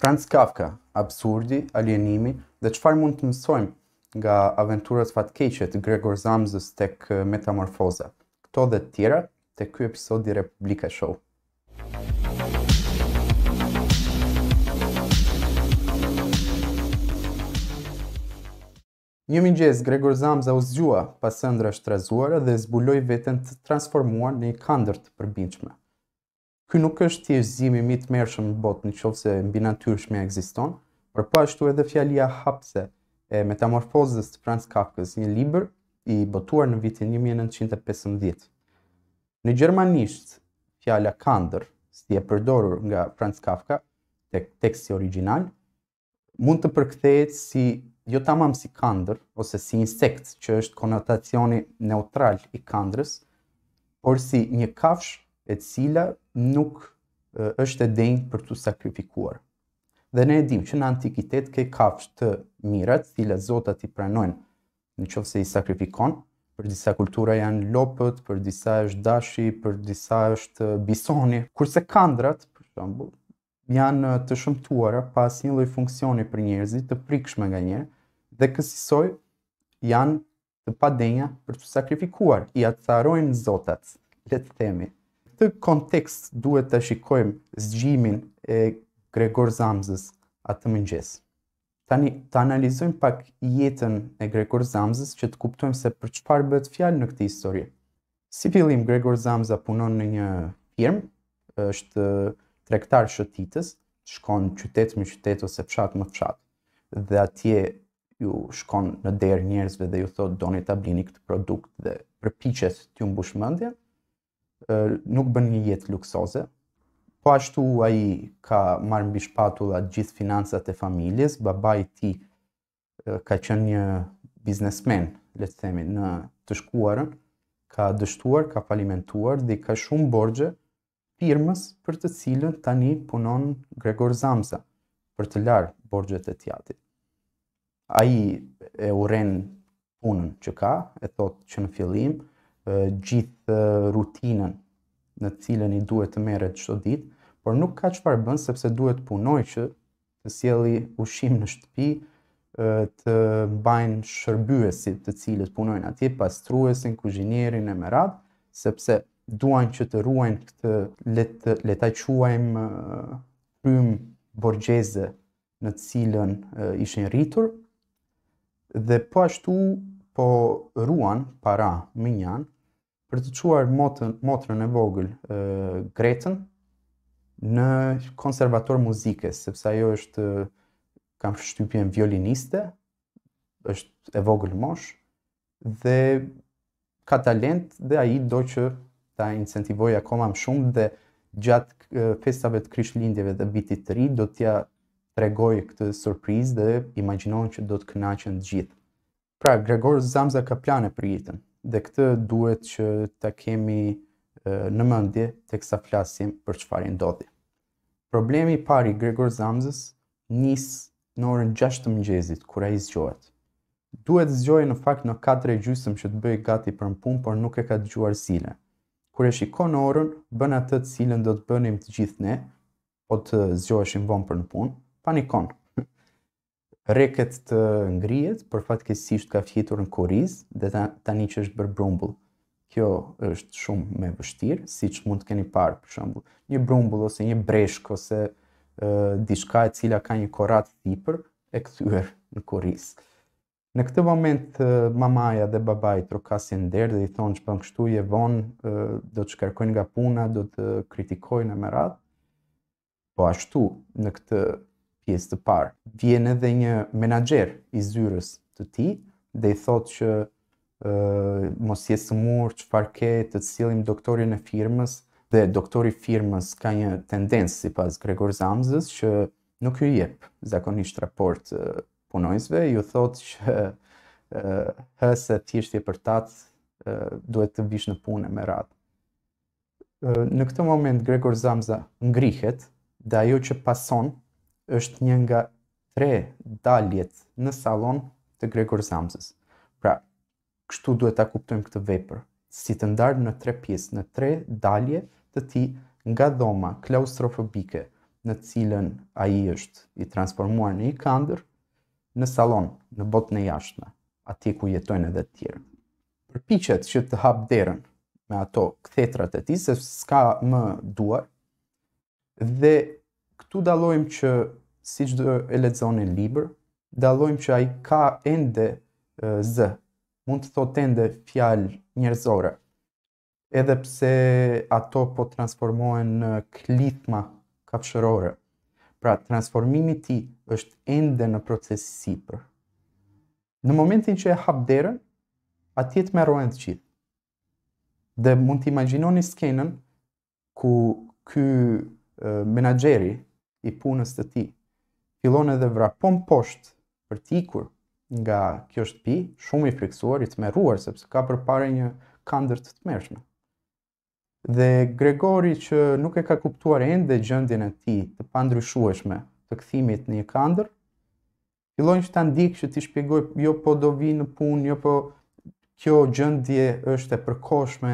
Franz Kafka, absurdi, alienimi dhe qëfar mund të mësojmë nga aventurat fatkeqe të Gregor Zamzës tek metamorfoza. Këto dhe tjera të ky episod i Republika Show. Një mëngjes Gregor Zamza u zgjua pas ëndrave dhe zbuloi veten të transformuar në një kandërt për binqme. Ky nuk është thjesht zimi më i tmerrshëm në botë, nëse mbi natyrshmi ekziston, por po ashtu edhe fjalia hapse e metamorfozës të Franz Kafka, një libër i botuar në vitin 1915. Në gjermanisht, fjala kandër, si e përdorur nga Franz Kafka tek teksti origjinal, mund të përkthehet si jo tamam si kandër ose si insekt që është konotacioni neutral i kandrës, por si një kafshë e cila nuk është e denjë për të sakrifikuar. Dhe ne e dim që në antikitet ke kafsh të mirat, cila zotat i pranojnë në qovë se i sakrifikon, për disa kultura janë lopët, për disa është dashi, për disa është bisoni, kurse kandrat, për shumë, janë të shëmtuara pas një lloj funksioni për njerëzit të prikshme nga njerë dhe kësisoj janë të padenja për të sakrifikuar i atësarojnë zotat le të themi këtë kontekst duhet të shikojmë zgjimin e Gregor Zamzës atë mëngjes. Tani të analizojmë pak jetën e Gregor Zamzës që të kuptojmë se për çfarë bëhet fjalë në këtë histori. Si fillim Gregor Zamza punon në një firmë, është tregtar shëtitës, shkon qytet me qytet ose fshat me fshat. Dhe atje ju shkon në derë njerëzve dhe ju thot doni ta blini këtë produkt dhe përpiqet t'ju mbush mendjen nuk bën një jetë luksoze. Po ashtu ai ka marrë mbi shpatulla gjithë financat e familjes, babai i ti tij ka qenë një biznesmen, le të themi, në të shkuarën, ka dështuar, ka falimentuar dhe ka shumë borgje firmës për të cilën tani punon Gregor Zamza për të larë borgjet e tjatit. Ai e uren punën që ka, e thotë që në fillim, gjithë rutinën në cilën i duhet të merret çdo ditë, por nuk ka çfarë bën sepse duhet të punoj që të sjelli ushim në shtëpi, të mbajnë shërbyesit të cilët punojnë atje, pastruesin, kuzhinierin e merat, sepse duan që të ruajnë këtë letë, leta quajm prym borgjeze në cilën ishin rritur, dhe po ashtu po ruan para më njanë, për të quar motrën e vogël, Gretën, në konservator muzikës, sepse ajo është, kam shtypjen violiniste, është e vogël mosh, dhe ka talent dhe aji do që ta incentivoj akoma më shumë dhe gjatë festave të krishtlindjeve dhe vitit të ri, do t'ja tregoj këtë surpriz dhe imaginohen që do të kënaqen të gjithë. Pra, Gregor Zamza ka plane për jetën dhe këtë duhet që ta kemi në mendje teksa flasim për çfarë ndodhi. Problemi i parë i Gregor Zamzës nis në orën 6 të mëngjesit kur ai zgjohet. Duhet zgjohej në fakt në 4 e gjysmë që të bëjë gati për punë, por nuk e ka dëgjuar Sile. Kur e shikon orën, bën atë të cilën do të bënim të gjithë ne, po të zgjoheshim vonë për në punë, panikon reket të ngrihet për fatkeqësisht ka fitur në Koriz dhe ta, tani që është bër brumbull. Kjo është shumë me vështirë, siç mund të keni parë për shembull, një brumbull ose një breshk ose uh, diçka e cila ka një korat të tipër e kthyer në Koriz. Në këtë moment uh, mamaja dhe babai trokasin derë dhe i thonë që bën kështu je von, uh, do të shkarkojnë nga puna, do të kritikojnë më radh. Po ashtu në këtë pjesë të parë. Vjen edhe një menaxher i zyrës të ti dhe i thotë që ë uh, mos i jesë çfarë ke të cilim doktorin e firmës dhe doktori i firmës ka një tendencë sipas Gregor Zamzës që nuk i jep zakonisht raport uh, punojësve, ju thotë që uh, Uh, hë se për tatë, uh, duhet të vishë në punë me radhë. Uh, në këtë moment, Gregor Zamza ngrihet, dhe ajo që pason është një nga tre daljet në salon të Gregor Samsës. Pra, kështu duhet ta kuptojmë këtë vepër, si të ndarë në tre pjesë, në tre dalje të ti nga dhoma klaustrofobike në cilën a i është i transformuar në i kandër, në salon, në botë në jashtëme, ati ku jetojnë edhe të tjerë. Përpichet që të hapë derën me ato këthetrat e ti, se s'ka më duar, dhe këtu dalojmë që si që dhe e ledzoni liber, dalojmë që a i ka ende zë, mund të thot ende fjalë njerëzore, edhe pse ato po transformohen në klitma kapshërore. Pra, transformimi ti është ende në proces sipër. Në momentin që e hap derën, atje të merrohen të gjithë. Dhe mund të imagjinoni skenën ku ky menaxheri i punës të ti. Filon edhe vrapon poshtë për ti kur nga kjo shtëpi, shumë i friksuar, i të meruar, sepse ka për pare një kandër të të mershme. Dhe Gregori që nuk e ka kuptuar e ndë gjëndin e ti të pandryshueshme të këthimit një kandër, Filojnë që të ndikë që t'i shpjegoj, jo po do vi në punë, jo po kjo gjëndje është e përkoshme,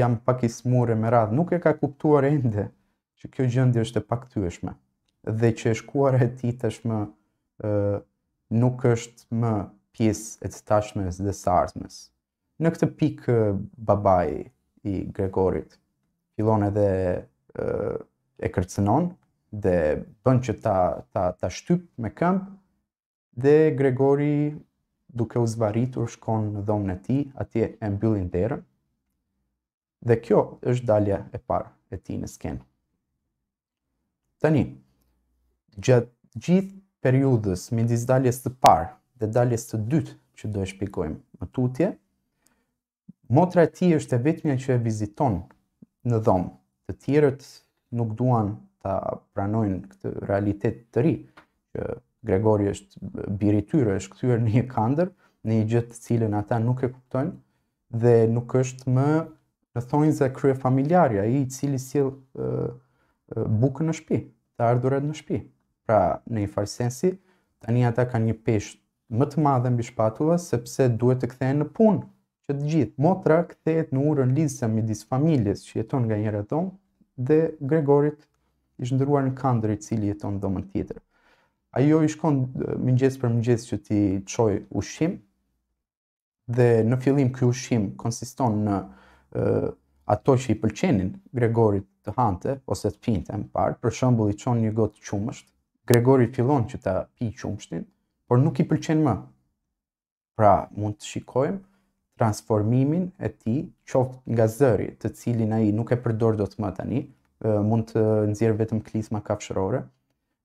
jam pak i smurë e më radhë, nuk e ka kuptuar e ndë që kjo gjëndje është e pak dhe që e shkuar e ti tashmë uh, nuk është më pjesë e të tashmes dhe sarsmes. Në këtë pikë babai i Gregorit fillon edhe uh, e kërcënon dhe bën që ta ta ta shtyp me këmbë dhe Gregori duke u zvaritur shkon në dhomën e tij, atje e mbyllin derën. Dhe kjo është dalja e parë e tij në skenë. Tani, gjatë gjithë periudës midis daljes të parë dhe daljes të dytë që do e shpikojmë më tutje, motra e ti është e vetëmja që e viziton në dhomë, të tjerët nuk duan të pranojnë këtë realitet të ri, që Gregori është birityrë, është këtyrë një kandër, një gjithë të cilën ata nuk e kuptojnë, dhe nuk është më në thonjë zë krye familjarja, i cili si bukë në shpi, të ardhurat në shpi pra në i farsensi, tani ata ka një pesht më të madhe mbi shpatula, sepse duhet të kthehen në punë, që të gjithë. Motra kthehet në urën lidhse me disë familjes që jeton nga njëra dhomë, dhe Gregorit ishë ndëruar në kandëri i cili jeton domën tjetër. Ajo i shkon mëngjes për mëngjes që ti qoj ushim, dhe në fillim kjo ushim konsiston në uh, ato që i pëlqenin Gregorit të hante, ose të pinte më parë, për shëmbull i qon një gotë qumësht, Gregori fillon që ta pi qumshtin, por nuk i pëlqen më. Pra, mund të shikojmë transformimin e ti qoftë nga zëri, të cilin ai nuk e përdor dot më tani, mund të nxjerr vetëm klisma kafshërore,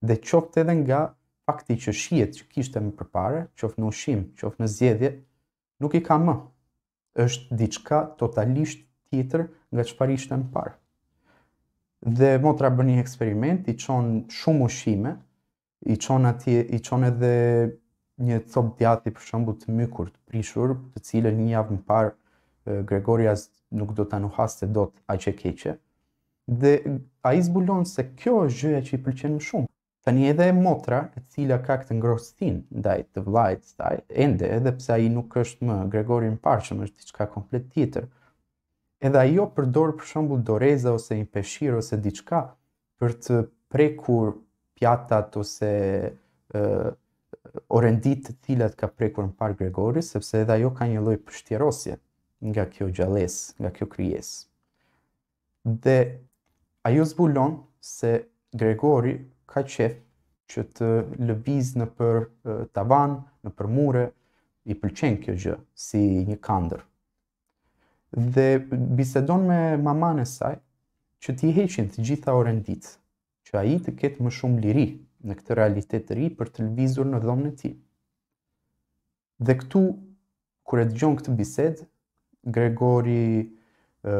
dhe qoftë edhe nga fakti që shihet që kishte më përpara, qoftë në ushim, qoftë në zgjedhje, nuk i ka më. Është diçka totalisht tjetër nga çfarë ishte më parë. Dhe motra bën një eksperiment, i çon shumë ushime, i çon atje, i çon edhe një copë djathi për shembull të mykur të prishur, të cilën një javë më parë Gregorias nuk do ta nuhaste dot aq e keqe. Dhe ai zbulon se kjo është gjëja që i pëlqen më shumë. Tani edhe e motra, e cila ka këtë ngrostin, ndaj të vllajt staj, ende edhe pse ai nuk është më Gregori i më është diçka komplet tjetër. Edhe ajo përdor për shembull doreza ose një peshir ose diçka për të prekur pjatat ose uh, orendit të cilat ka prekur në par Gregori, sepse edhe ajo ka një loj pështjerosje nga kjo gjales, nga kjo kryes. Dhe ajo zbulon se Gregori ka qef që të lëviz në për uh, tavan, në për mure, i pëlqen kjo gjë, si një kandër. Dhe bisedon me mamane saj, që t'i heqin të gjitha orendit, që ai të ketë më shumë liri në këtë realitet të ri për të lëvizur në dhomën e tij. Dhe këtu kur e dëgjon këtë bisedë, Gregori ë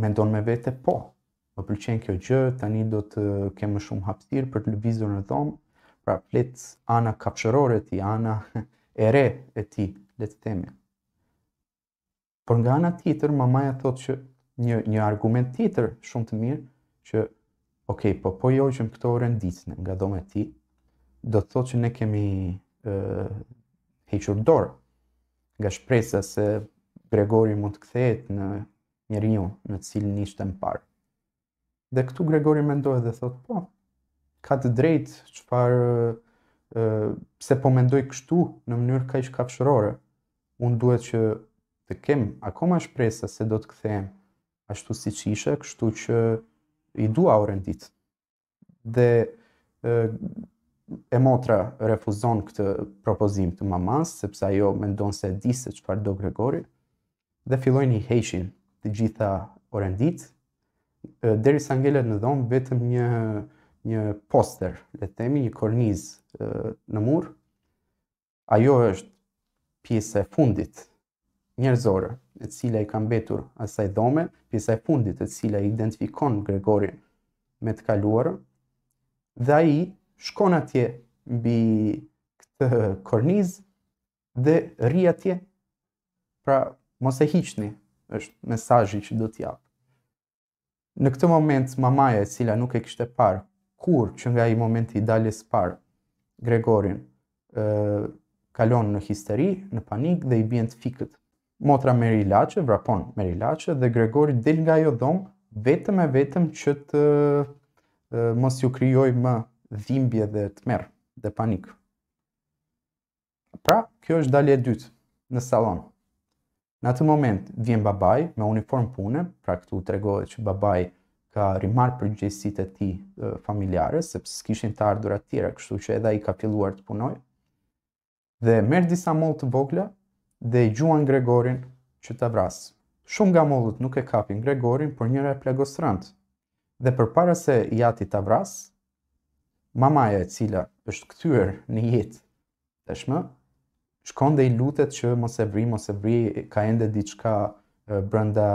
mendon me vete po, më pëlqen kjo gjë, tani do të kem më shumë hapësirë për të lëvizur në dhomë, pra flet ana kapshërore ti ana e re e ti, le të themi. Por nga ana tjetër mamaja thotë që një një argument tjetër shumë të mirë që ok, po po jo që më këto rëndicën nga dhome me ti, do të thotë që ne kemi e, hequr dorë nga shpresa se Gregori mund të kthehet në njeriu në cilë cilin ishte më parë. Dhe këtu Gregori mendoi dhe thot, po, ka të drejtë çfarë ë se po mendoj kështu në mënyrë kaq kafshërore. Unë duhet që të kem akoma shpresa se do të kthehem ashtu siç ishe, kështu që i dua orendit. Dhe e, e motra refuzon këtë propozim të mamas, sepse ajo mendon se di se qëpar do Gregori, dhe fillojnë i heqin të gjitha orendit, deri sa në dhomë vetëm një, një poster, le themi, një korniz e, në mur, ajo është pjesë e fundit njerëzore e cila i ka mbetur asaj dhome, pjesa e fundit e cila i identifikon Gregorin me të kaluarën, dhe ai shkon atje mbi këtë korniz dhe rri atje. Pra mos e hiqni, është mesazhi që do t'jap. Në këtë moment mamaja e cila nuk e kishte parë kur që nga ai momenti i daljes parë Gregorin ë kalon në histeri, në panik dhe i bien të fikët Motra Meri Lache, vrapon Meri Lache, dhe Gregori del nga jo dhomë, vetëm e vetëm që të mos ju kryoj më dhimbje dhe të merë, dhe panikë. Pra, kjo është dalje dytë, në salon. Në atë moment, vjen babaj me uniform pune, pra këtu të regohet që babaj ka rimarë për gjësit e ti familjarës, sepse s'kishin të ardhurat tjera, kështu që edhe i ka filluar të punoj, dhe merë disa molë të vogla, dhe i gjuan Gregorin që të vrasë. Shumë nga mollut nuk e kapin Gregorin, por njëra e plagostrant. Dhe për para se i ati të vrasë, mamaja e cila është këtyr një jetë të shmë, shkon dhe i lutet që mos e vri, mos e vri, ka ende diçka brenda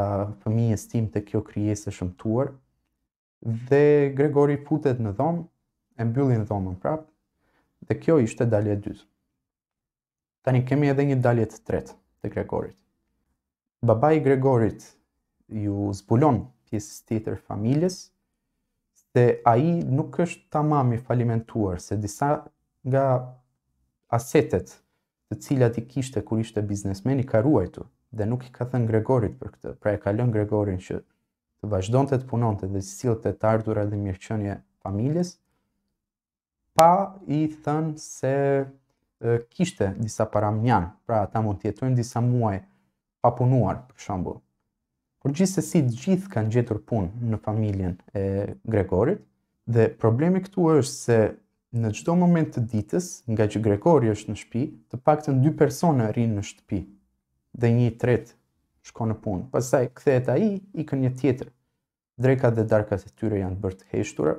fëmijës tim të kjo krijesë shëmtuar. Dhe Gregori futet në dhomë, e mbyllin dhomën prapë, dhe kjo ishte dalje e dytë. Tani kemi edhe një dalje të tretë të Gregorit. Babai i Gregorit ju zbulon pjesë tjetër familjes se ai nuk është tamam i falimentuar se disa nga asetet të cilat i kishte kur ishte biznesmen i ka ruajtur dhe nuk i ka thënë Gregorit për këtë. Pra e ka lënë Gregorin që të vazhdonte të punonte dhe të sillte të ardhurat dhe mirëqenie familjes pa i thënë se kishte disa para mjan, pra ata mund të jetojnë disa muaj pa punuar, për shembull. Por gjithsesi të gjithë kanë gjetur punë në familjen e Gregorit dhe problemi këtu është se në çdo moment të ditës, nga që Gregori është në shtëpi, të paktën dy persona rrinë në shtëpi dhe një i tretë shkon në punë. Pastaj kthehet ai i kënë një tjetër. Drekat dhe darkat e tyre janë bërë të heshtura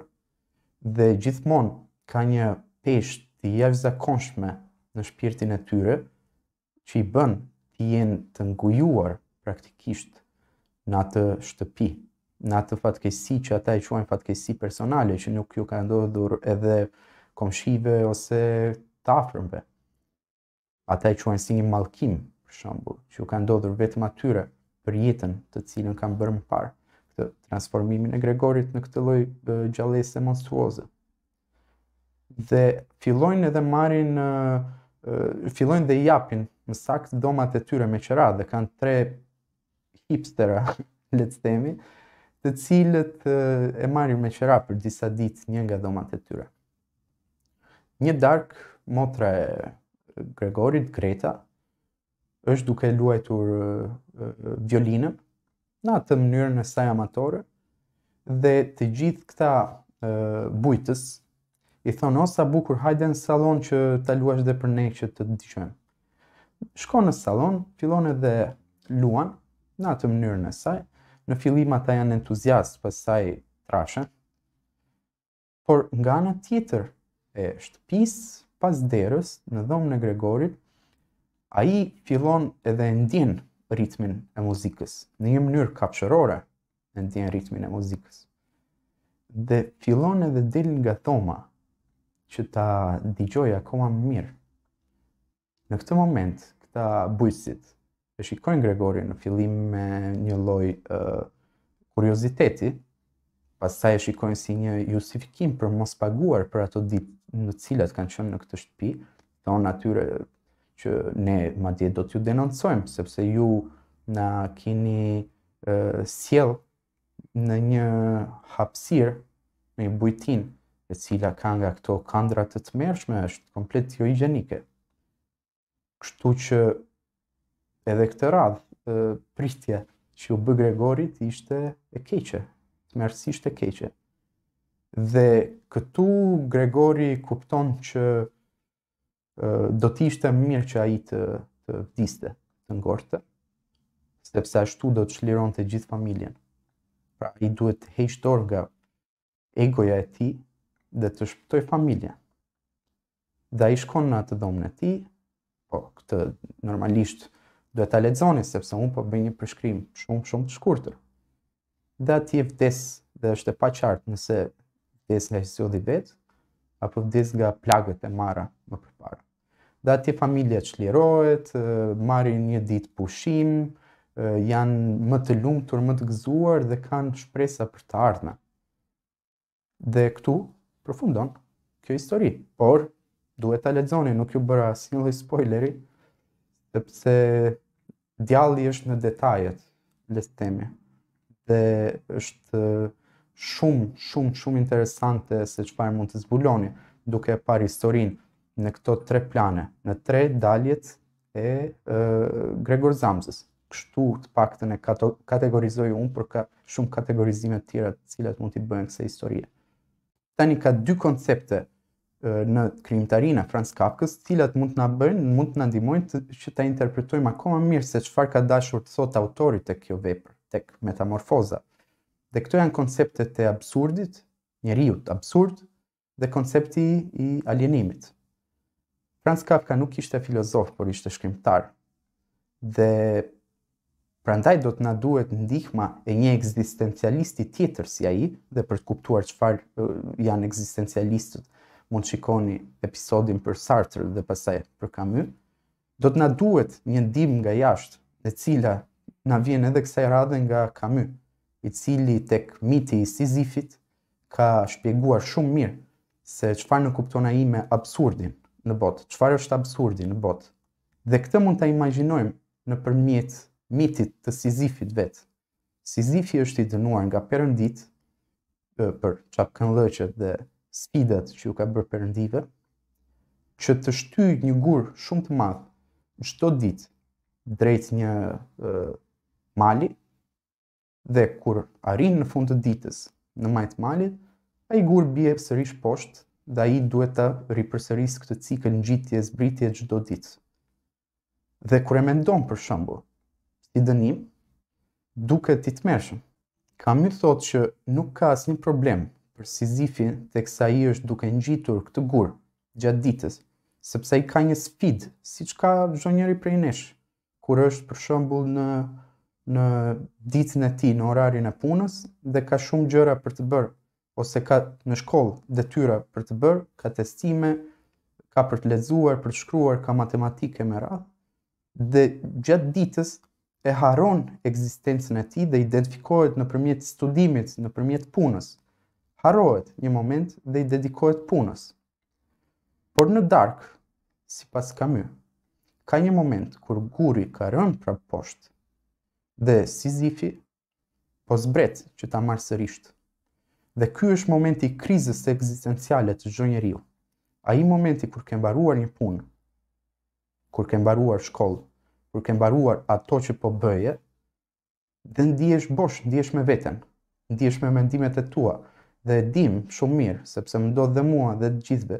dhe gjithmonë ka një peshë të jashtëzakonshme në shpirtin e tyre, që i bën të jenë të ngujuar praktikisht në atë shtëpi, në atë fatkesi që ata e quajnë fatkesi personale, që nuk ju ka ndodhur edhe komshive ose të afrëmve. Ata e quajnë si një malkim, për shambull, që ju ka ndodhur vetëm atyre për jetën të cilën kam bërë më parë, këtë transformimin e Gregorit në këtë loj gjallese monstruoze. Dhe fillojnë edhe marin uh, fillojnë dhe i japin më saktë domat e tyre me qera dhe kanë tre hipstera le të themi, të cilët e marrin me qera për disa ditë një nga domat e tyre. Një dark motra e Gregorit Greta është duke luajtur violinën në atë mënyrën e saj amatore dhe të gjithë këta bujtës i thonë, o, sa bukur, hajde në salon që ta luash dhe për ne që të dëgjojmë. Shko në salon, fillon edhe luan, në atë mënyrën e saj, në fillim ata janë entuziast për saj trashe, por nga në tjetër e shtëpis pas derës në dhomë në Gregorit, a i fillon edhe ndjen ritmin e muzikës, në një mënyrë në ndjen ritmin e muzikës, dhe fillon edhe dilin nga thoma, që ta digjoj akoma më mirë. Në këtë moment, këta bujësit, e shikojnë Gregori në fillim me një loj uh, kurioziteti, pasaj e shikojnë si një justifikim për mos paguar për ato ditë në cilat kanë qënë në këtë shtëpi, të onë atyre që ne ma djetë do t'ju denoncojmë, sepse ju na kini uh, siel në një hapsir, me bujtin bujtinë, e cila ka nga këto kandra të të mershme, është komplet të jo i gjenike. Kështu që edhe këtë radhë, pristja që u bë Gregorit ishte e keqe, të mershësisht e keqe. Dhe këtu Gregori kupton që do të ishte mirë që a i të vdiste të ngorte, sepse ashtu do të shliron të gjithë familjen. Pra, i duhet të hejshtor nga egoja e ti, dhe të shpëtoj familja Dhe a i shkon në atë dhomën e ti, po këtë normalisht duhet të ledzoni, sepse unë po bëj një përshkrim shumë shumë të shkurtër. Dhe ati e vdes dhe është e pa qartë nëse vdes nga hisodhi vetë, apo vdes nga plagët e mara më përparë Dhe ati familja që lirohet, marin një ditë pushim, janë më të lumë tërë më të gëzuar dhe kanë shpresa për të ardhna Dhe këtu, përfundon kjo histori. Por, duhet të lexoni, nuk ju bëra asë një spoileri, sepse djalli është në detajet, le të temi. Dhe është shumë, shumë, shumë interesante se qëpar mund të zbuloni, duke par historinë në këto tre plane, në tre daljet e, e Gregor Zamzës. Kështu të pak të ne kategorizoj unë, për ka shumë kategorizime tjera të cilat mund t'i bëjnë këse historie tani ka dy koncepte në krimtarinë e Franz Kafka, të cilat mund të na bëjnë, mund të na ndihmojnë të që ta interpretojmë akoma mirë se çfarë ka dashur të thotë autori tek kjo vepër, tek metamorfoza. Dhe këto janë konceptet e absurdit, njeriu i absurd dhe koncepti i alienimit. Franz Kafka nuk ishte filozof, por ishte shkrimtar. Dhe Prandaj do të na duhet ndihma e një ekzistencialisti tjetër si ai dhe për të kuptuar çfarë janë ekzistencialistët. Mund shikoni episodin për Sartre dhe pastaj për Camus. Do të na duhet një ndihmë nga jashtë, e cila na vjen edhe kësaj radhe nga Camus, i cili tek miti i Sizifit ka shpjeguar shumë mirë se çfarë në kupton i me absurdin në botë, çfarë është absurdi në botë. Dhe këtë mund ta imagjinojmë nëpërmjet mitit të Sizifit vet. Sizifi është i dënuar nga Perëndit për çapkënllëqet dhe sfidat që u ka bërë Perëndive, që të shtyjë një gur shumë të madh çdo ditë drejt një mali dhe kur arrin në fund të ditës në majt malit, a i gur bje sërish poshtë dhe a i duhet të ripërsëris këtë cikën në gjitje zbritje gjdo ditë. Dhe kur e mendon për shëmbo, i dënim duke ti të mershëm. Ka më thotë që nuk ka asë një problem për si zifin të kësa i është duke në gjitur këtë gurë gjatë ditës, sepse i ka një sfid, si që ka zhënjëri prej neshë, kur është për shëmbull në, në ditën e ti në orarin e punës dhe ka shumë gjëra për të bërë, ose ka në shkollë dhe tyra për të bërë, ka testime, ka për të lezuar, për të shkruar, ka matematike me radhë, dhe gjatë ditës e haron eksistencën e ti dhe identifikohet në përmjet studimit, në përmjet punës. Harohet një moment dhe i dedikohet punës. Por në dark, si pas ka ka një moment kur guri ka rënë pra poshtë dhe si zifi, po zbret që ta marë sërisht. Dhe ky është momenti krizës e eksistencialet të gjë njeriu. A i momenti kur kem baruar një punë, kur kem baruar shkollë, kur ke mbaruar ato që po bëje, dhe ndihesh bosh, ndihesh me veten, ndihesh me mendimet e tua dhe e dim shumë mirë sepse më ndodh dhe mua dhe të gjithëve.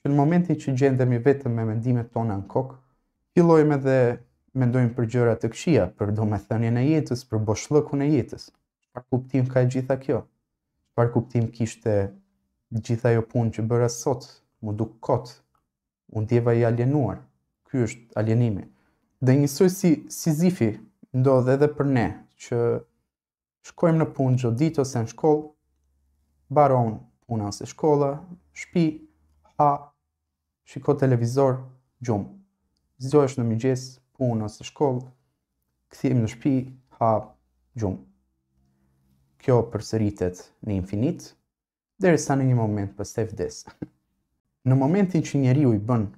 Që në momentin që gjendemi vetëm me mendimet tona në kokë, fillojmë dhe mendojmë për gjëra të këqija, për domethënien e jetës, për boshllëkun e jetës. Çfarë kuptim ka gjitha kjo? Çfarë kuptim kishte gjitha ajo punë që bëra sot? Mu duk kot. Unë djeva i alienuar. Ky është alienimi. Dhe njësoj si ndo ndodhe edhe për ne, që shkojmë në punë gjithë ditë ose në shkollë, baron puna ose shkolla, shpi, ha, shiko televizor, gjumë. Zdojsh në mëgjes, punë ose shkollë, këthim në shpi, ha, gjumë. Kjo përsëritet në infinit, dhe resa në një moment për se vdes. në momentin që njeri u i bën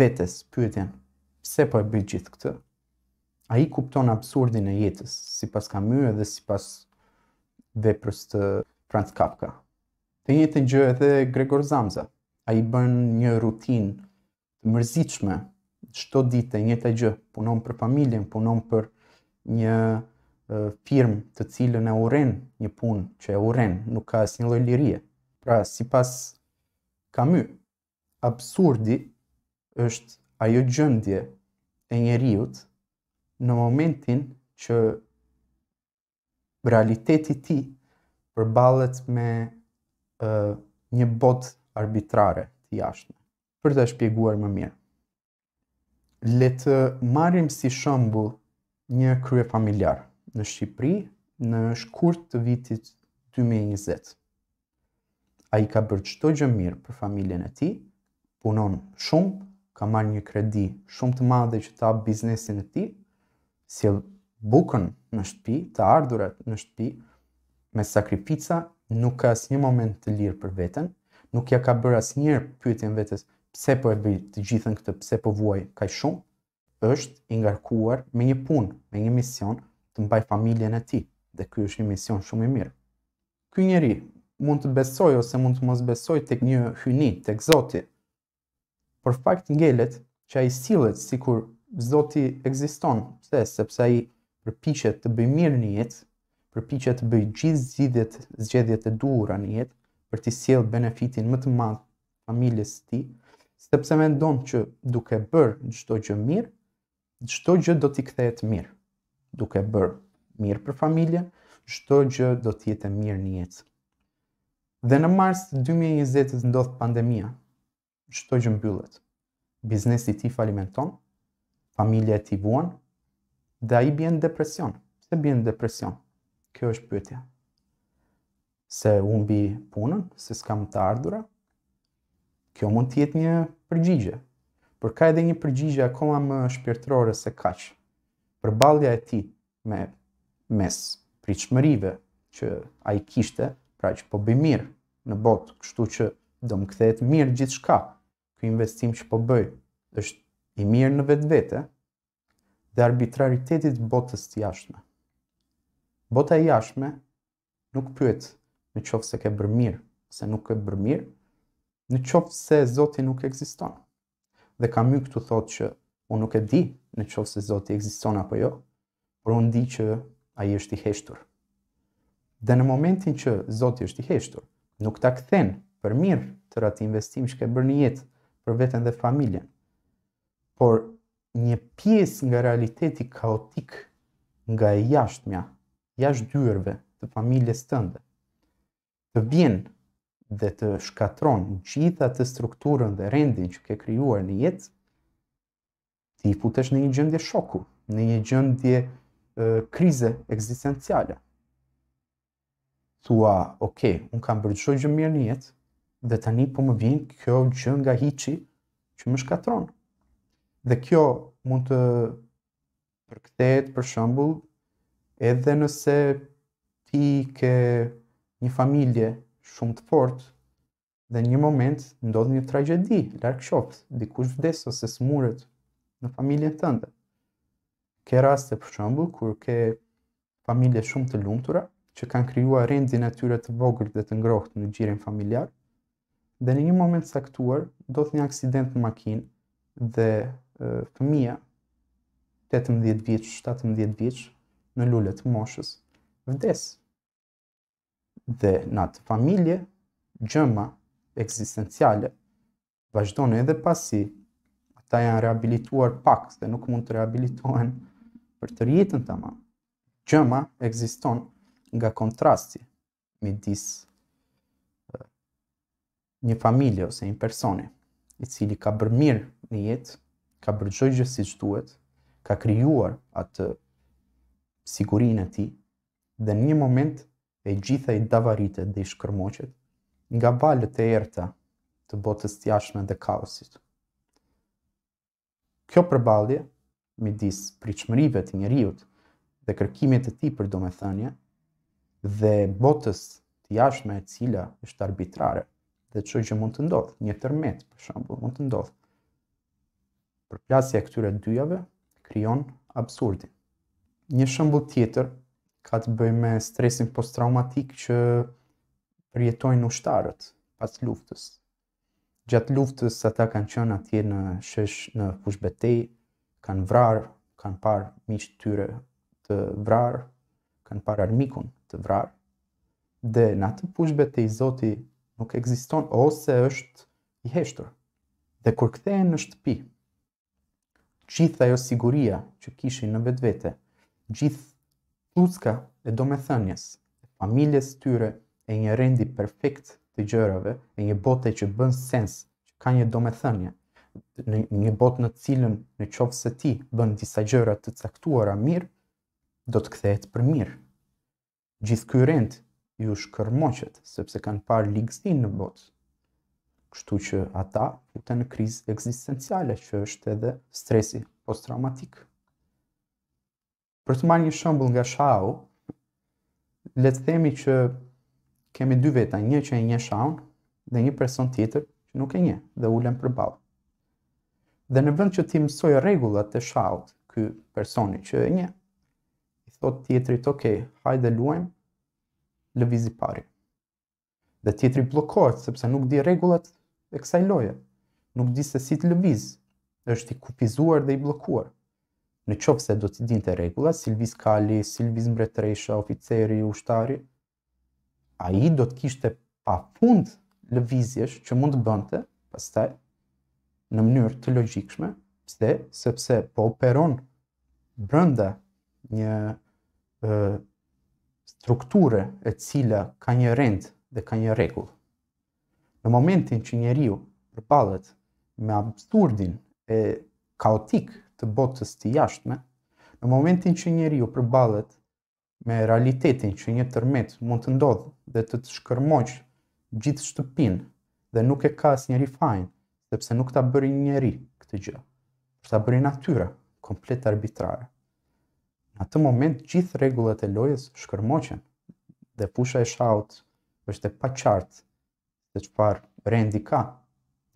vetes pyetjen, pse po e bëj gjithë këtë? A i kupton absurdin e jetës, si pas ka myrë dhe si pas veprës të Franz Kafka. Të një gjë edhe Gregor Zamza. A i bën një rutin të mërzitshme, qëto dite, një të gjë, punon për familjen, punon për një firm të cilën e uren një pun që e uren, nuk ka asë një loj lirie. Pra, si pas kamy, absurdi është ajo gjëndje e njeriut në momentin që realiteti ti përbalet me uh, një bot arbitrare të jashtë. Për të shpjeguar më mirë. Le të marrim si shembull një krye familjar në Shqipëri në shkurt të vitit 2020. A i ka bërë qëto gjë mirë për familjen e ti, punon shumë, ka marrë një kredi shumë të madhe që ta biznesin e ti, si bukën në shtëpi, të ardhurat në shtëpi, me sakrifica, nuk ka asë një moment të lirë për vetën, nuk ja ka bërë asë njerë pyetjen vetës, pse po e bëjë të gjithën këtë, pse po vuaj ka shumë, është ingarkuar me një punë, me një mision të mbaj familjen e ti, dhe kjo është një mision shumë i mirë. Ky njeri mund të besoj ose mund të mos besoj tek një hyni, tek Zoti, por fakt ngelet që ai sillet sikur Zoti ekziston, pse? Sepse ai përpiqet të bëjë mirë në jetë, përpiqet të bëjë gjithë zgjedhjet, zgjedhjet e duhura në jetë për të sjellë benefitin më të madh familjes së tij, sepse mendon që duke bërë çdo gjë mirë, çdo gjë do t'i kthehet mirë. Duke bërë mirë për familje, çdo gjë do të jetë mirë në jetë. Dhe në mars 2020 ndodh pandemia, çdo gjë mbyllet. Biznesi ti falimenton, familja ti vuan, dhe ai bën depresion. Pse bën depresion? Kjo është pyetja. Se humbi punën, se s'kam të ardhurë. Kjo mund të jetë një përgjigje. Por ka edhe një përgjigje akoma më shpirtërore se kaq. Përballja e tij me mes pritshmërive që ai kishte, pra që po bëj mirë në botë, kështu që do më kthehet mirë gjithçka investim që po bëj, është i mirë në vetë vete, dhe arbitraritetit botës të jashme. Bota e jashme nuk pyet në qofë se ke bërë mirë, se nuk ke bërë mirë, në qofë se Zoti nuk eksiston. Dhe kam ju këtu thotë që unë nuk e di në qofë se Zoti eksiston apo jo, por unë di që a i është i heshtur. Dhe në momentin që Zoti është i heshtur, nuk ta këthen për mirë të ratë investim që ke bërë një jetë, për veten dhe familjen. Por një pjesë nga realiteti kaotik nga e jashtmja, jashtë dyerve të familjes tënde, të vjen dhe të shkatron gjitha të strukturën dhe rendin që ke krijuar në jetë, ti futesh në një gjendje shoku, në një gjendje krize ekzistenciale. Tua, okay, un kam bërë çdo gjë mirë në jetë, dhe tani po më vjen kjo gjë nga hiçi që më shkatron. Dhe kjo mund të përkthehet për shembull edhe nëse ti ke një familje shumë të fortë dhe një moment ndodh një tragjedi, larg qoftë, dikush vdes ose smuret në familjen tënde. Ke raste për shembull kur ke familje shumë të lumtura që kanë krijuar rendin e tyre të vogël dhe të ngrohtë në gjirin familjar, Dhe në një moment saktuar, do të një aksident në makinë dhe fëmija, 18 vjeq, 17 vjeq, në lullet moshës, vdes. Dhe në atë familje, gjëma eksistenciale, vazhdojnë edhe pasi, ata janë rehabilituar pak dhe nuk mund të rehabilitohen për të rjetën të ma. Gjëma eksiston nga kontrasti midis disë një familje ose një personi i cili ka bërë mirë në jetë, ka bërë gjoj gjësi duhet, ka kryuar atë sigurinë e ti, dhe në një moment e gjitha i davaritet dhe i shkërmoqet, nga balët e erta të botës tjashme dhe kaosit. Kjo përbalje, me disë të njëriut dhe kërkimit e ti për domethënie thënje, dhe botës tjashme e cila është arbitrare, dhe çdo që mund të ndodh, një tërmet për shembull mund të ndodh. Përplasja e këtyre dyjave krijon absurdin. Një shembull tjetër ka të bëjë me stresin posttraumatik që përjetojnë ushtarët pas luftës. Gjatë luftës ata kanë qenë atje në shesh në fush betej, kanë vrarë, kanë parë të tyre të vrarë, kanë parë armikun të vrarë. Dhe në atë fush betej Zoti nuk ekziston ose është i heshtur. Dhe kur kthehen në shtëpi, gjithë ajo siguria që kishin në vetvete, gjithë tuska e domethënies, e familjes tyre, e një rendi perfekt të gjërave, e një bote që bën sens, që ka një domethënie, në një botë në cilën në qoftë se ti bën disa gjëra të caktuara mirë, do të kthehet për mirë. Gjithë ky rendë, ju shkërmoqet, sepse kanë parë ligësin në botë. Kështu që ata putën në krizë eksistenciale, që është edhe stresi post-traumatik. Për të marrë një shëmbull nga shau, le të themi që kemi dy veta, një që e një shaun dhe një person tjetër që nuk e një dhe ulen për Dhe në vend që ti mësoj regullat të shaut, ky personi që e një, i thot tjetrit, ok, hajde luajmë, lëvizi pari. Dhe tjetëri blokohet, sepse nuk di regullat e kësaj loje. Nuk di se si të lëviz, është i kupizuar dhe i blokuar. Në qoftë se do të din të si lëviz Kali, lëviz Mbretresha, oficeri, ushtari, a i do të kishte pa fund lëvizjesh që mund të bënte, pastaj, në mënyrë të logikshme, pse, sepse po operon brënda një strukture e cila ka një rend dhe ka një rregull. Në momentin që njeriu përballet me absurdin e kaotik të botës të jashtme, në momentin që njeriu përballet me realitetin që një tërmet mund të ndodhë dhe të të shkërmoq gjithë shtëpin dhe nuk e ka asnjë njeri sepse nuk ta bëri njeri këtë gjë, për ta bëri natyra, komplet arbitrare. Në atë moment gjithë rregullat e lojës shkërmoqen dhe pusha e shaut është e paqartë se çfarë rendi ka.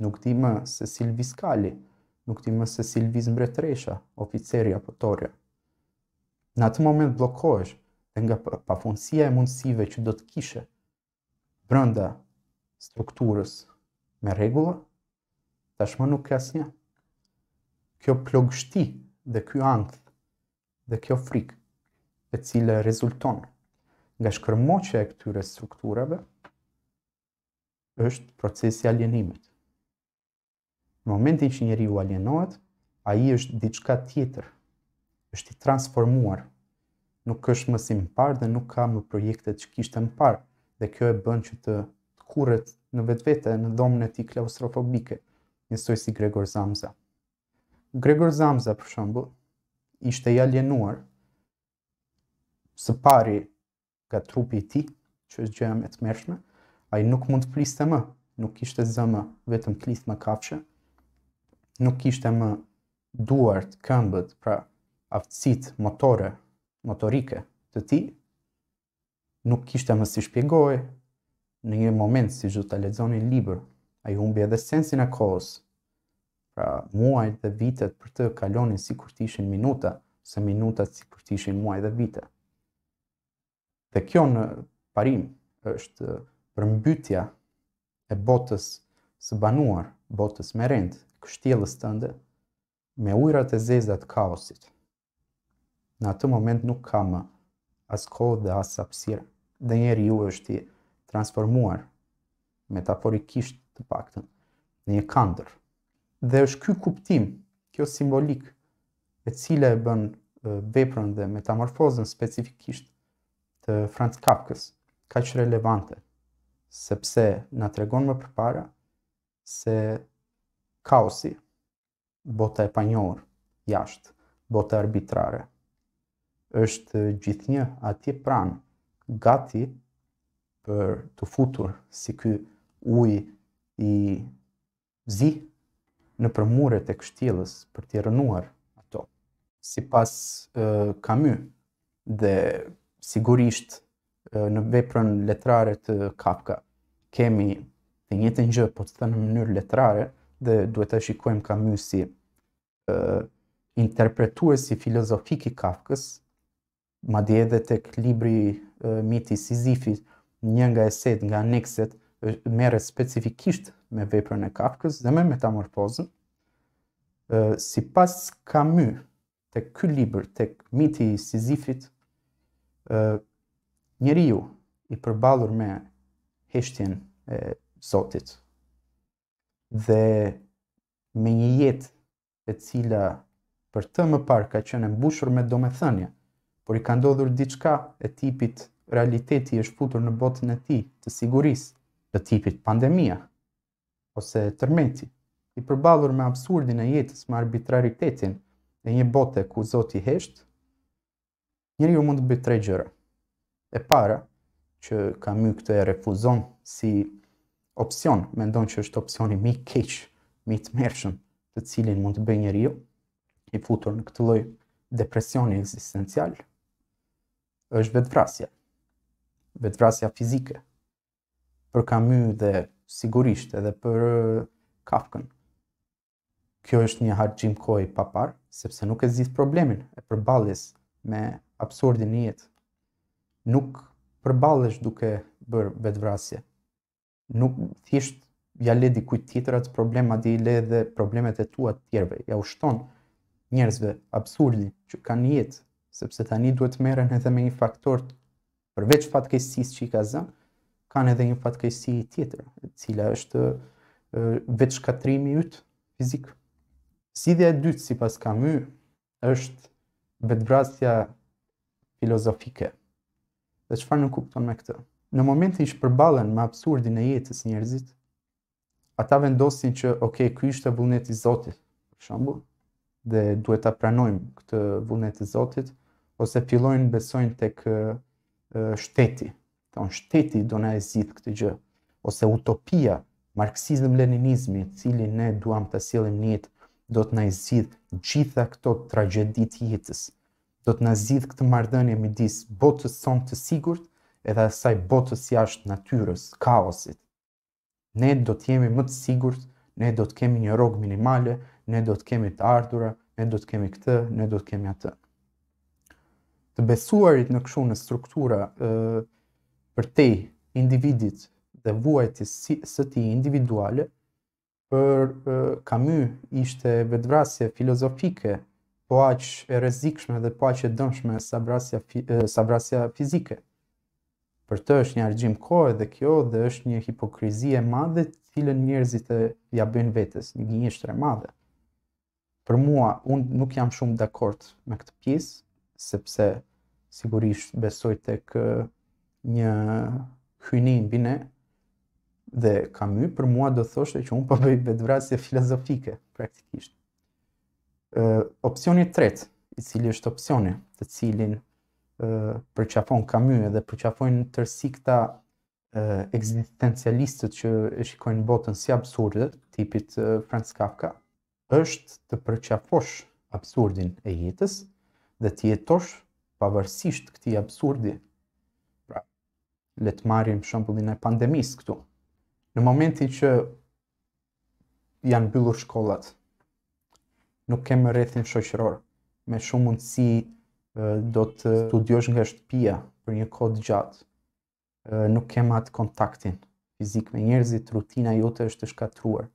Nuk ti më se si kali, nuk ti më se si lëviz mbretresha, oficeri apo torja. Në atë moment blokohesh dhe nga pafundësia e mundësive që do të kishe brënda strukturës me regullë, tashmë nuk kësë një. Kjo plogështi dhe kjo antë dhe kjo frikë, e cile rezulton nga shkërmoqe e këtyre strukturave, është procesi alienimit. Në momentin që njeri u alienohet, a i është diçka tjetër, është i transformuar, nuk është më si më parë dhe nuk ka më projektet që kishtë më parë, dhe kjo e bën që të kurët në vetë vete, në dhomën e ti klaustrofobike, njësoj si Gregor Zamza. Gregor Zamza, për shembull, ishte i alienuar së pari nga trupi i tij, që është gjëja më e tmerrshme, ai nuk mund të fliste më, nuk kishte zë më, vetëm klith më kafshë. Nuk kishte më duart, këmbët, pra aftësit motore, motorike të ti, nuk kishte më si shpjegoj, në një moment si gjithë të lexoni në ai a humbi edhe sensin e kohës, pra muaj dhe vitet për të kalonin si kur tishin minuta, se minutat si kur tishin muaj dhe vite. Dhe kjo në parim është përmbytja e botës së banuar, botës me rend, kështjelës tënde, me ujrat e zezat kaosit. Në atë moment nuk ka më as kohë dhe as sapsir dhe njeri ju është i transformuar, metaforikisht të paktën, një kandër, Dhe është ky kuptim, kjo simbolik e cila e bën veprën dhe metamorfozën specifikisht të Franz Kafka's kaq relevante, sepse na tregon më përpara se kaosi bota e panjohur jashtë, bota arbitrare është gjithnjë atje pranë gati për të futur si ky ujë i zi në përmure të kështilës për të rënuar ato. Si pas e, dhe sigurisht në veprën letrare të kapka, kemi të njëtë një gjë, po të të në mënyrë letrare, dhe duhet të shikojmë kamy si e, interpretuesi si filozofik i kafkës, ma dje edhe të klibri miti miti Sizifit, një nga eset, nga anekset, merë specifikisht me veprën e Kafkës dhe me metamorfozën. Ë sipas Camus tek ky libër tek miti i Sizifit, ë njeriu i përballur me heshtjen e Zotit dhe me një jetë e cila për të më parë ka qenë e mbushur me domethënie por i ka ndodhur diçka e tipit realiteti është futur në botën e tij të sigurisë të tipit pandemia ose tërmeti, i përbalur me absurdin e jetës me arbitraritetin e një bote ku Zoti hesht, njëri ju mund të bëjt tre gjëra. E para, që ka my këtë e refuzon si opcion, me ndonë që është opcioni mi keq, mi të mershëm, të cilin mund të bëjt njëri ju, i futur në këtë loj depresioni existencial, është vetvrasja, vetvrasja fizike, për ka my dhe sigurisht edhe për uh, kafkën. Kjo është një hargjim koj i papar, sepse nuk e zgjidh problemin e përbalis me absurdin e jetë. Nuk përballesh duke bërë vetvrasje. Nuk thjesht ja le kujtë tjetër atë problem, atë i le dhe problemet e tua të tjerëve. Ja ushton njerëzve absurdi që kanë jetë, sepse tani duhet të merren edhe me një faktor përveç fatkeqësisë që i ka zënë, kanë edhe një fatkeqësi tjetër, e cila është vetë veç shkatrimi yt fizik. Sidhja e dytë sipas Camus është vetvrasja filozofike. Dhe çfarë nuk kupton me këtë? Në momentin që përballen me absurdin e jetës njerëzit, ata vendosin që, ok, ky është vullneti i Zotit, për shembull, dhe duhet ta pranojmë këtë vullnet të Zotit ose fillojnë besojnë tek shteti, thonë shteti do na e zgjidh këtë gjë ose utopia marksizëm leninizmi i cili ne duam të sillim ne do të na e zgjidh gjitha këto tragjedi të jetës do të na zgjidh këtë marrëdhënie midis botës sonë të sigurt edhe asaj botës jashtë natyrës kaosit ne do të jemi më të sigurt ne do të kemi një rrog minimale ne do të kemi të ardhurë ne do të kemi këtë ne do të kemi atë të besuarit në këshu në struktura për te individit dhe vuajtis si, së ti individuale, për kamy ishte vetvrasje filozofike, po aq e rezikshme dhe po aq e dëmshme sa vrasja fi, fizike. Për të është një argjim kohë dhe kjo dhe është një hipokrizie madhe të cilën njerëzit e ja bëjnë vetës, një një madhe. Për mua, unë nuk jam shumë dakord me këtë pjesë, sepse sigurisht besoj të kë një hyni në bine dhe ka my për mua do thoshte që unë përbëj po vetëvrasje filozofike praktikisht. Uh, opcioni tret, i cili është opcioni, të cilin uh, përqafon Camus edhe dhe përqafon tërsi këta eksistencialistët existencialistët që e shikojnë botën si absurde, tipit Franz Kafka, është të përqafosh absurdin e jetës dhe të jetosh pavarësisht këti absurdi le të marrim shembullin e pandemisë këtu. Në momentin që janë mbyllur shkollat, nuk kemë rrethin shoqëror me shumë mundësi do të studiosh nga shtëpia për një kohë të gjatë. Nuk kemë atë kontaktin fizik me njerëzit, rutina jote është e shkatruar.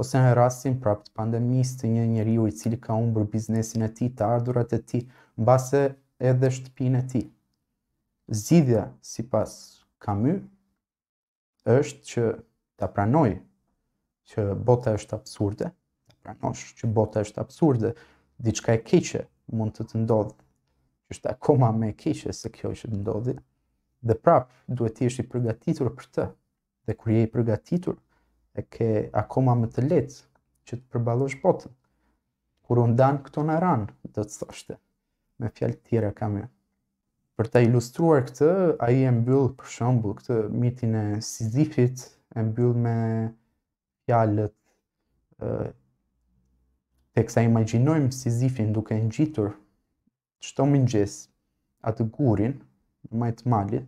Ose në rastin prapë të pandemisë të një njeriu i cili ka humbur biznesin e tij, të ardhurat e tij, mbase edhe shtëpinë e tij zidhja si pas Camus është që ta pranoj që bota është absurde, ta pranosh që bota është absurde, diçka e keqe mund të të ndodhë, është akoma me keqe se kjo është të ndodhë, dhe prapë duhet të jeshtë i përgatitur për të, dhe kur je i përgatitur, e ke akoma më të letë që të përballosh botën. Kur unë danë këto në ranë, dhe të thoshte, me fjalë tjera kam Ja. Për të ilustruar këtë, a i e mbyllë për shembull këtë mitin e Sizifit, e mbyllë me fjallët të kësa imaginojmë Sizifin duke në gjitur mëngjes atë gurin, në majtë malit,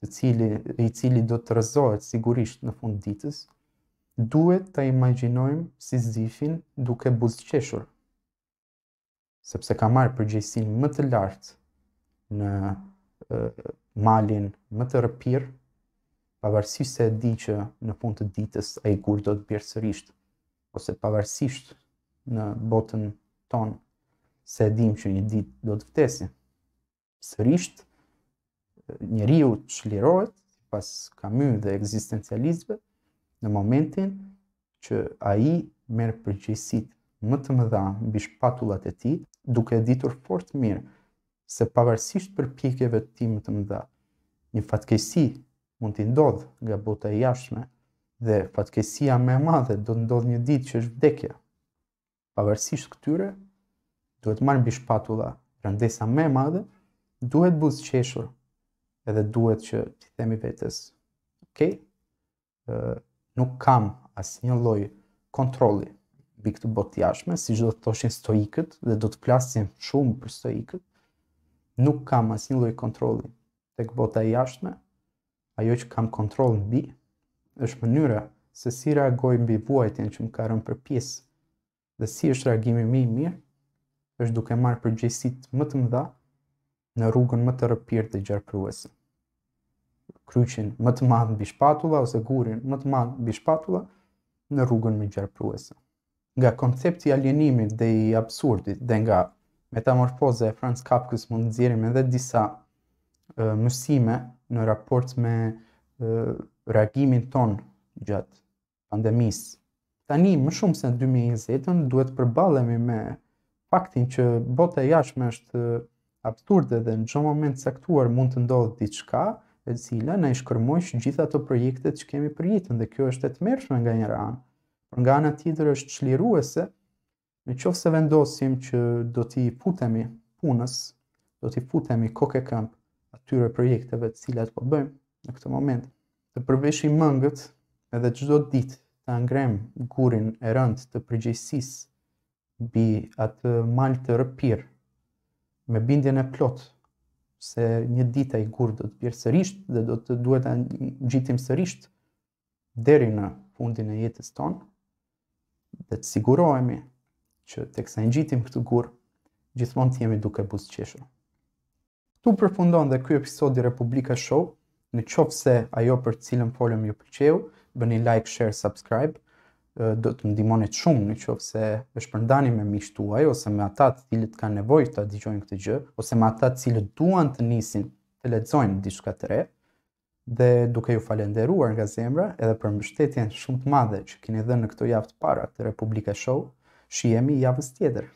të cili, i cili do të rëzohet sigurisht në fund ditës, duhet të imaginojmë Sizifin duke buzqeshur, sepse ka marë përgjegjësinë më të lartë në e, malin më të rëpir, pavarësisht se e di që në fund të ditës a i kur do të bjerë sërisht, ose pavarësisht në botën tonë se e dim që një ditë do të vtesi. Sërisht, njeriu të shlirohet, pas kamy dhe egzistencializme, në momentin që a i merë përgjësit më të dha në bishpatullat e ti, duke ditur fort mirë se pavarësisht për pikeve të timë të mëdha, një fatkesi mund t'i ndodhë nga bota e jashme, dhe fatkesia me madhe do të ndodhë një ditë që është vdekja. Pavarësisht këtyre, duhet marrë në bishpatula rëndesa me madhe, duhet buzë qeshur, edhe duhet që t'i themi vetës, ok, nuk kam asë një loj kontroli bi këtë botë jashme, si që do të toshin stoikët, dhe do të plasin shumë për stoikët, nuk kam asnjë lloj kontrolli tek bota e jashtme, ajo që kam kontroll mbi është mënyra se si reagoj mbi buajtjen që më ka rënë përpjes dhe si është reagimi më i mirë, është duke marr përgjegjësitë më të mëdha në rrugën më të rëpirë të gjarpruesë. Kryqin më të madh mbi shpatulla ose gurin më të madh mbi shpatulla në rrugën më gjarpruese. Nga koncepti i alienimit dhe i absurdit dhe nga metamorfoze e Franz Kafka's mund të nxjerrim edhe disa mësime në raport me reagimin ton gjatë pandemisë. Tani më shumë se në 2020-ën duhet përballemi me faktin që bota jashtme është absurde dhe në çdo moment caktuar mund të ndodhë diçka e cila na i shkërmoj gjitha ato projektet që kemi përjitën dhe kjo është e tmerrshme nga njëra anë. Por nga ana tjetër është qliruese Në qofë se vendosim që do t'i putemi punës, do t'i putemi koke këmpë atyre projekteve të cilat po bëjmë në këtë moment, të përveshim mëngët edhe gjdo ditë të angrem gurin e rënd të përgjësis bi atë mal të rëpir me bindjen e plot se një dita i gur do të bjerë sërisht dhe do të duhet të gjitim sërisht deri në fundin e jetës tonë dhe të sigurohemi që teksa ngjitim këtë gur, gjithmonë të jemi duke buzëqeshur. Tu përfundon dhe ky episod i Republika Show. Në qoftë se ajo për cilën folëm ju pëlqeu, bëni like, share, subscribe do të më ndihmoni shumë në qoftë se e shpërndani me miqtë tuaj ose me ata të cilët kanë nevojë ta dëgjojnë këtë gjë ose me ata të cilët duan të nisin të lexojnë diçka të re dhe duke ju falenderuar nga zemra edhe për mbështetjen shumë të madhe që keni dhënë në javë të para të Republika Show, Shihemi javës tjetër.